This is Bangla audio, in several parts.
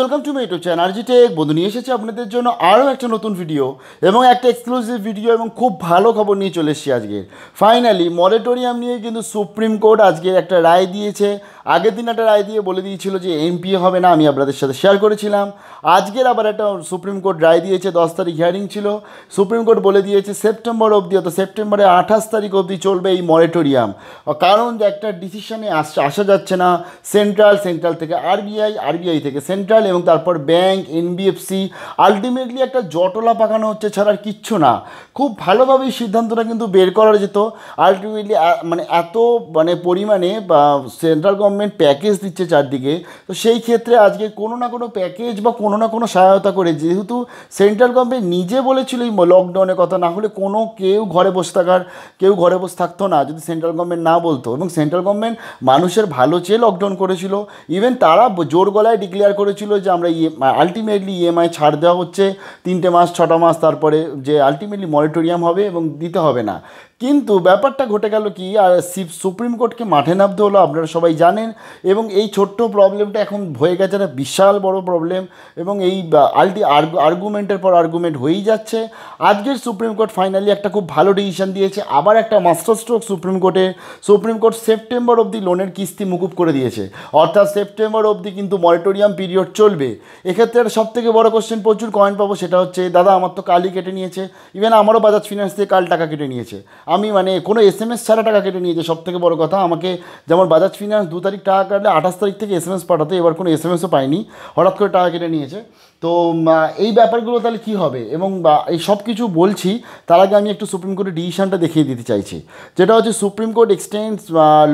Welcome to my YouTube channel RG বন্ধু নিয়ে এসেছি আপনাদের জন্য আরও একটা নতুন ভিডিও এবং একটা এক্সক্লুসিভ ভিডিও এবং খুব ভালো খবর নিয়ে চলে এসেছি আজকে ফাইনালি মরেটোরিয়াম নিয়ে কিন্তু সুপ্রিম কোর্ট আজকে একটা রায় দিয়েছে আগের দিন একটা রায় দিয়ে বলে দিয়েছিল যে এমপি হবে না আমি আপনাদের সাথে শেয়ার করেছিলাম আজকের আবার একটা সুপ্রিম কোর্ট রায় দিয়েছে দশ তারিখ হিয়ারিং ছিল সুপ্রিম কোর্ট বলে দিয়েছে সেপ্টেম্বর অবধি অত সেপ্টেম্বরের আঠাশ তারিখ অবধি চলবে এই মরেটোরিয়াম কারণ একটা ডিসিশনে আসা যাচ্ছে না সেন্ট্রাল সেন্ট্রাল থেকে আরবিআই আরবিআই থেকে সেন্ট্রাল সিরিয়াল এবং তারপর ব্যাংক এনবিএফসি আলটিমেটলি একটা জটলা পাকানো হচ্ছে ছাড়া আর কিচ্ছু না খুব ভালোভাবেই সিদ্ধান্তটা কিন্তু বের করা যেত আলটিমেটলি মানে এত মানে পরিমাণে বা সেন্ট্রাল গভর্নমেন্ট প্যাকেজ দিচ্ছে চারদিকে তো সেই ক্ষেত্রে আজকে কোনো না কোনো প্যাকেজ বা কোনো না কোনো সহায়তা করে যেহেতু সেন্ট্রাল গভর্নমেন্ট নিজে বলেছিল এই লকডাউনের কথা না হলে কোনো কেউ ঘরে বসে থাকার কেউ ঘরে বসে থাকতো না যদি সেন্ট্রাল গভর্নমেন্ট না বলতো এবং সেন্ট্রাল গভর্নমেন্ট মানুষের ভালো চেয়ে লকডাউন করেছিল ইভেন তারা জোর গলায় ডিক্লেয়ার করেছিল যে আমরা ইয়ে আলটিমেটলি ইএমআই ছাড় দেওয়া হচ্ছে তিনটে মাস ছটা মাস তারপরে যে আলটিমেটলি মরিটোরিয়াম হবে এবং দিতে হবে না কিন্তু ব্যাপারটা ঘটে গেল কি আর সুপ্রিম কোর্টকে মাঠে নামতে হলো আপনারা সবাই জানেন এবং এই ছোট্ট প্রবলেমটা এখন হয়ে গেছে একটা বিশাল বড় প্রবলেম এবং এই আলটি আর্গুমেন্টের পর আর্গুমেন্ট হয়েই যাচ্ছে আজকের সুপ্রিম কোর্ট ফাইনালি একটা খুব ভালো ডিসিশন দিয়েছে আবার একটা মাস্টার স্ট্রোক সুপ্রিম কোর্টে সুপ্রিম কোর্ট সেপ্টেম্বর অবধি লোনের কিস্তি মুকুব করে দিয়েছে অর্থাৎ সেপ্টেম্বর অবধি কিন্তু মরিটোরিয়াম পিরিয়ড চলবে এক্ষেত্রে একটা সবথেকে বড় কোশ্চেন প্রচুর কয়েন পাবো সেটা হচ্ছে দাদা আমার তো কালই কেটে নিয়েছে ইভেন আমারও বাজাজ ফিনান্স থেকে কাল টাকা কেটে নিয়েছে আমি মানে কোনো এস এম এস ছাড়া টাকা কেটে নিয়েছে সব থেকে বড় কথা আমাকে যেমন বাজাজ ফিনান্স দু তারিখ টাকা কাটলে আঠাশ তারিখ থেকে এস এম এস পাঠাতে এবার কোনো এস এম এসও পাইনি হঠাৎ করে টাকা কেটে নিয়েছে তো এই ব্যাপারগুলো তাহলে কি হবে এবং এই সব কিছু বলছি তার আগে আমি একটু সুপ্রিম কোর্টের ডিসিশানটা দেখিয়ে দিতে চাইছি যেটা হচ্ছে supreme court extends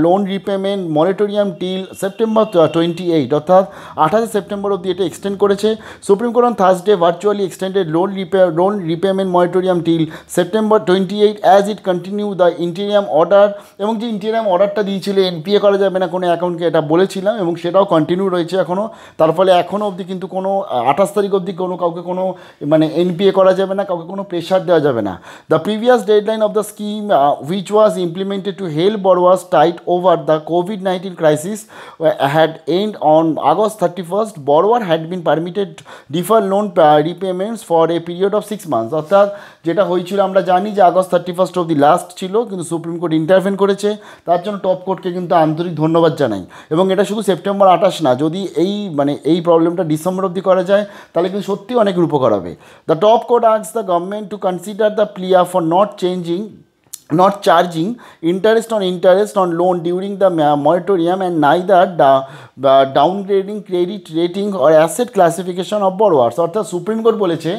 loan repayment moratorium till September twenty eight অর্থাৎ আঠাশে সেপ্টেম্বর অবধি এটা এক্সটেন্ড করেছে supreme court on Thursday virtually extended loan repay loan repayment moratorium till September twenty eight as it continue continue the interim order এবং যে ইন্টেরিয়াম অর্ডারটা দিয়েছিল এনপিএ করা যাবে না কোনো অ্যাকাউন্টকে এটা বলেছিলাম এবং সেটাও কন্টিনিউ রয়েছে এখনও তার ফলে এখনও অবধি কিন্তু কোনো আঠাশ তারিখ অবধি কোনো কাউকে কোনো মানে এনপিএ করা যাবে না কাউকে কোনো প্রেশার দেওয়া যাবে না the previous deadline of the scheme which was implemented to help borrowers tide over the COVID nineteen crisis had end on August thirty first borrower had been permitted defer loan repayments for a period of six months অর্থাৎ যেটা হয়েছিল আমরা জানি যে August thirty first of the just ছিল কিন্তু সুপ্রিম কোর্ট ইন্টারফেন করেছে তার জন্য টপ কোর্টকে কিন্তু আন্তরিক ধন্যবাদ জানাই এবং এটা শুধু সেপ্টেম্বর আঠাশ না যদি এই মানে এই প্রবলেমটা ডিসেম্বর অবধি করা যায় তাহলে কিন্তু সত্যি অনেক উপকার হবে দ্য টপ কোর্ট আর্টস the government to consider the plea for not changing not charging interest on interest on loan during the moratorium and neither da, downgrading credit rating or asset classification of of borrowers অর্থাৎ সুপ্রিম কোর্ট বলেছে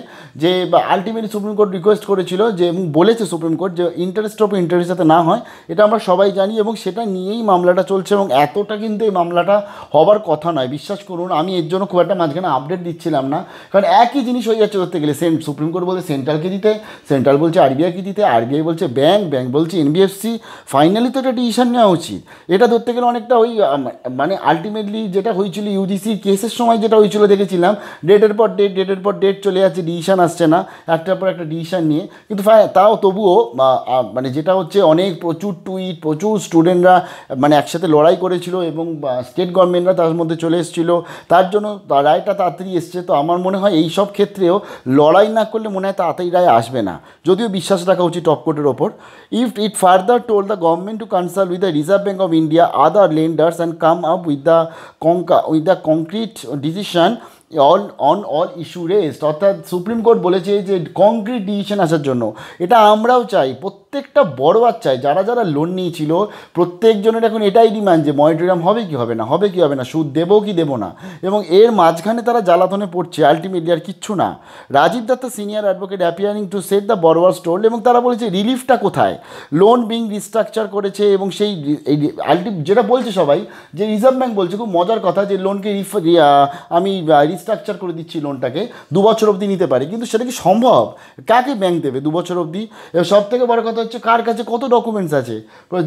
যে আলটিমেটলি সুপ্রিম কোর্ট রিকোয়েস্ট করেছিল যে এবং বলেছে সুপ্রিম কোর্ট যে ইন্টারেস্ট অফ ইন্টারেস্ট যাতে না হয় এটা আমরা সবাই জানি এবং সেটা নিয়েই মামলাটা চলছে এবং এতটা কিন্তু এই মামলাটা হবার কথা নয় বিশ্বাস করুন আমি এর জন্য খুব একটা মাঝখানে আপডেট দিচ্ছিলাম না কারণ একই জিনিস হয়ে যাচ্ছে ধরতে গেলে সেন্ট সুপ্রিম কোর্ট বলছে সেন্ট্রালকে দিতে সেন্ট্রাল বলছে আরবিআইকে দিতে আরবিআই বলছে ব্যাংক ব্যাংক বলছি এনবিএফসি ফাইনালি তো এটা ডিসিশান নেওয়া উচিত এটা ধরতে গেলে অনেকটা ওই মানে আলটিমেটলি যেটা হয়েছিল ইউডিসি কেসের সময় যেটা হয়েছিল দেখেছিলাম ডেটের পর ডেট ডেটের পর ডেট চলে যাচ্ছে ডিসিশান আসছে না একটার পর একটা ডিসিশান নিয়ে কিন্তু তাও তবুও মানে যেটা হচ্ছে অনেক প্রচুর টুইট প্রচুর স্টুডেন্টরা মানে একসাথে লড়াই করেছিল এবং স্টেট গভর্নমেন্টরা তার মধ্যে চলে এসেছিল তার জন্য রায়টা তাড়াতাড়ি এসছে তো আমার মনে হয় এই সব ক্ষেত্রেও লড়াই না করলে মনে হয় তাড়াতাড়ি রায় আসবে না যদিও বিশ্বাস রাখা উচিত টপকোটের ওপর If it further told the government to consult with the Reserve Bank of India, other lenders and come up with the, with the concrete decision all on all issue raised. অর্থাৎ সুপ্রিম কোর্ট বলেছে যে কংক্রিট ডিসিশন আসার জন্য এটা আমরাও চাই প্রত্যেক প্রত্যেকটা বড় বাচ্চায় যারা যারা লোন নিয়েছিল প্রত্যেকজনের এখন এটাই ডিমান্ড যে মনিটোরিয়াম হবে কি হবে না হবে কি হবে না সুদ দেবো কি দেবো না এবং এর মাঝখানে তারা জ্বালাতনে পড়ছে আলটিমেটলি আর কিচ্ছু না Rajiv Dutta senior advocate appearing to set the borrower stole এবং তারা বলেছে রিলিফটা কোথায় লোন বিং রিস্ট্রাকচার করেছে এবং সেই আলটি যেটা বলছে সবাই যে রিজার্ভ ব্যাঙ্ক বলছে খুব মজার কথা যে লোনকে রিফ আমি রিস্ট্রাকচার করে দিচ্ছি লোনটাকে দু বছর অবধি নিতে পারে কিন্তু সেটা কি সম্ভব কাকে ব্যাঙ্ক দেবে দু বছর অবধি সব থেকে বড় কথা হচ্ছে কার কাছে কত ডকুমেন্টস আছে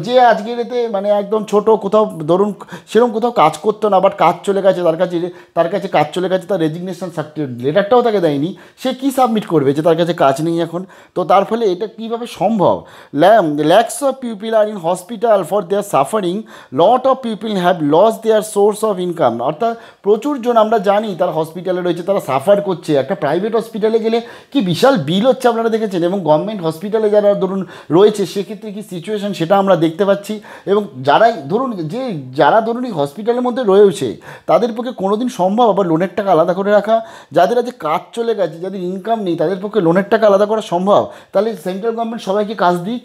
যে আজকের এতে মানে একদম ছোট কোথাও ধরুন সেরকম কোথাও কাজ করতো না বাট কাজ চলে গেছে তার কাছে তার কাছে কাজ চলে গেছে তার রেজিগনেশন সার্টিফিকেট লেটারটাও তাকে দেয়নি সে কি সাবমিট করবে যে তার কাছে কাজ নেই এখন তো তার ফলে এটা কীভাবে সম্ভব ল্যাম lakhs of people are in hospital for their suffering lot of people have lost their source of income অর্থাৎ প্রচুর জন আমরা জানি তারা হসপিটালে রয়েছে তারা সাফার করছে একটা প্রাইভেট হসপিটালে গেলে কি বিশাল বিল হচ্ছে আপনারা দেখেছেন এবং গভর্নমেন্ট হসপিটালে যারা ধরুন রয়েছে সেক্ষেত্রে কী সিচুয়েশান সেটা আমরা দেখতে পাচ্ছি এবং যারাই ধরুন যে যারা ধরুন এই হসপিটালের মধ্যে রয়েছে তাদের পক্ষে কোনো দিন সম্ভব আবার লোনের টাকা আলাদা করে রাখা যাদের আজ কাজ চলে গেছে যাদের ইনকাম নেই তাদের পক্ষে লোনের টাকা আলাদা করা সম্ভব তাহলে সেন্ট্রাল গভর্নমেন্ট সবাইকে কাজ দিক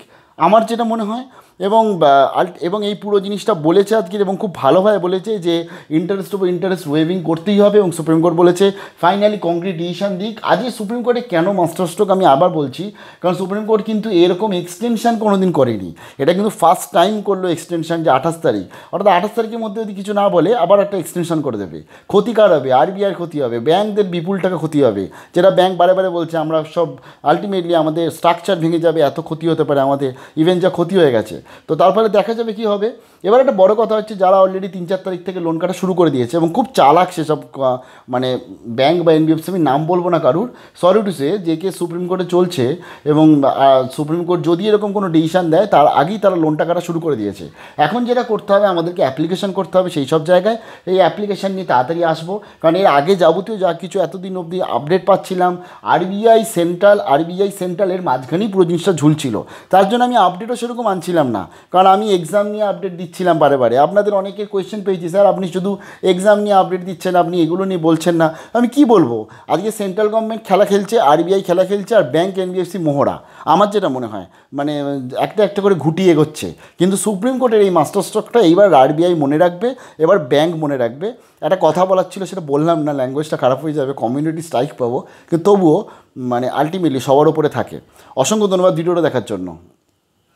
আমার যেটা মনে হয় এবং এবং এই পুরো জিনিসটা বলেছে আজকে এবং খুব ভালোভাবে বলেছে যে ইন্টারেস্ট ওপর ইন্টারেস্ট ওয়েভিং করতেই হবে এবং সুপ্রিম কোর্ট বলেছে ফাইনালি কংক্রিট ডিসিশন দিক আজকে সুপ্রিম কোর্টে কেন মাস্টার স্ট্রোক আমি আবার বলছি কারণ সুপ্রিম কোর্ট কিন্তু এরকম এক্সটেনশান কোনো দিন করেনি এটা কিন্তু ফার্স্ট টাইম করলো এক্সটেনশান যে আঠাশ তারিখ অর্থাৎ আঠাশ তারিখের মধ্যে যদি কিছু না বলে আবার একটা এক্সটেনশান করে দেবে ক্ষতিকার হবে আরবিআই ক্ষতি হবে ব্যাংকদের বিপুল টাকা ক্ষতি হবে যেটা ব্যাংক বারে বারে বলছে আমরা সব আলটিমেটলি আমাদের স্ট্রাকচার ভেঙে যাবে এত ক্ষতি হতে পারে আমাদের ইভেন যা ক্ষতি হয়ে গেছে তো তার ফলে দেখা যাবে কি হবে এবার একটা বড় কথা হচ্ছে যারা অলরেডি তিন চার তারিখ থেকে লোন কাটা শুরু করে দিয়েছে এবং খুব চালাক সেসব মানে ব্যাংক বা এনবিএফসি আমি নাম বলবো না কারুর সরি টু সে যে কে সুপ্রিম কোর্টে চলছে এবং সুপ্রিম কোর্ট যদি এরকম কোনো ডিসিশান দেয় তার আগেই তারা লোনটা কাটা শুরু করে দিয়েছে এখন যেটা করতে হবে আমাদেরকে অ্যাপ্লিকেশান করতে হবে সেই সব জায়গায় এই অ্যাপ্লিকেশান নিয়ে তাড়াতাড়ি আসবো কারণ এর আগে যাবতীয় যা কিছু এতদিন অবধি আপডেট পাচ্ছিলাম আরবিআই সেন্ট্রাল আরবিআই সেন্ট্রালের মাঝখানেই পুরো জিনিসটা ঝুলছিল তার জন্য আমি আপডেটও সেরকম আনছিলাম না না কারণ আমি এক্সাম নিয়ে আপডেট দিচ্ছিলাম বারে বারে আপনাদের অনেকের কোয়েশ্চেন পেয়েছি স্যার আপনি শুধু এক্সাম নিয়ে আপডেট দিচ্ছেন আপনি এগুলো নিয়ে বলছেন না আমি কি বলবো আজকে সেন্ট্রাল গভর্নমেন্ট খেলা খেলছে আরবিআই খেলা খেলছে আর ব্যাঙ্ক এনবিএফসি মোহরা আমার যেটা মনে হয় মানে একটা একটা করে ঘুটি এগোচ্ছে কিন্তু সুপ্রিম কোর্টের এই মাস্টার স্ট্রকটা এইবার আরবিআই মনে রাখবে এবার ব্যাঙ্ক মনে রাখবে একটা কথা বলার ছিল সেটা বললাম না ল্যাঙ্গুয়েজটা খারাপ হয়ে যাবে কমিউনিটি স্ট্রাইক পাবো কিন্তু তবুও মানে আলটিমেটলি সবার ওপরে থাকে অসংখ্য ধন্যবাদ ভিডিওটা দেখার জন্য